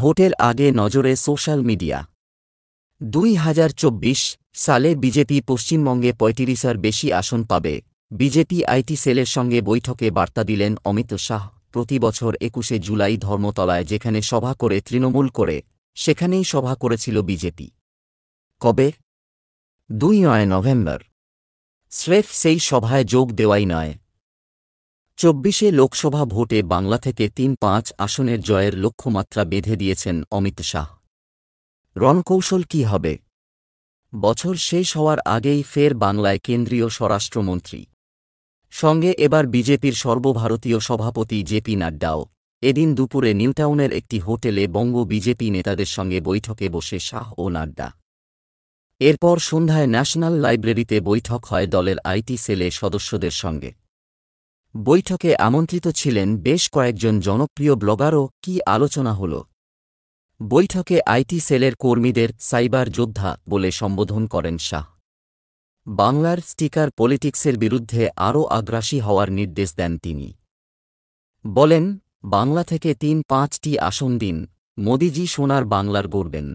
ভোটের আগে নজরে সোশ্যাল মিডিয়া দুই হাজার চব্বিশ সালে বিজেপি পশ্চিমবঙ্গে পঁয়ত্রিশের বেশি আসন পাবে বিজেপি আইটি সেলের সঙ্গে বৈঠকে বার্তা দিলেন অমিত শাহ প্রতি বছর একুশে জুলাই ধর্মতলায় যেখানে সভা করে তৃণমূল করে সেখানেই সভা করেছিল বিজেপি কবে দুই নয় নভেম্বর স্রেফ সেই সভায় যোগ দেওয়াই নয় চব্বিশে লোকসভা ভোটে বাংলা থেকে তিন পাঁচ আসনের জয়ের লক্ষ্যমাত্রা বেঁধে দিয়েছেন অমিত শাহ রণকৌশল কি হবে বছর শেষ হওয়ার আগেই ফের বাংলায় কেন্দ্রীয় স্বরাষ্ট্রমন্ত্রী সঙ্গে এবার বিজেপির সর্বভারতীয় সভাপতি জেপি নাড্ডাও এদিন দুপুরে নিউটাউনের একটি হোটেলে বঙ্গ বিজেপি নেতাদের সঙ্গে বৈঠকে বসে শাহ ও নাড্ডা এরপর সন্ধ্যায় ন্যাশনাল লাইব্রেরিতে বৈঠক হয় দলের আইটি সেলে সদস্যদের সঙ্গে বৈঠকে আমন্ত্রিত ছিলেন বেশ কয়েকজন জনপ্রিয় ব্লগারও কি আলোচনা হল বৈঠকে আইটি সেলের কর্মীদের সাইবার যোদ্ধা বলে সম্বোধন করেন শাহ বাংলার স্টিকার পলিটিক্সের বিরুদ্ধে আরও আগ্রাসী হওয়ার নির্দেশ দেন তিনি বলেন বাংলা থেকে তিন পাঁচটি আসন দিন মোদিজি সোনার বাংলার গড়বেন